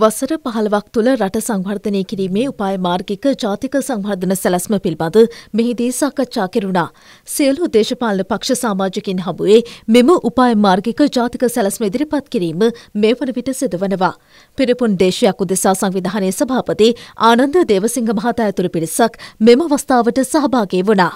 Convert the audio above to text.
වසර පහළවක් තුළ රට සංවර්ධනය කිරීමේ උපාය මාර්ගික ජාතික සංවර්ධන සැලැස්ම පිළිබඳ මෙහිදී සාකච්ඡා කෙරුණා. සියලු දේශපාලන පක්ෂ සමාජකින් හමුවේ මෙම උපාය මාර්ගික ජාතික සැලැස්ම ඉදිරිපත් කිරීම මේ වන විට සිදුවනවා. පිරිපුන් දේශයක් උදෙසා සංවිධානයේ සභාපති ආනන්ද දේවසිංහ මහතා ඇතුළු පිරිසක් මෙම අවස්ථාවට සහභාගී වුණා.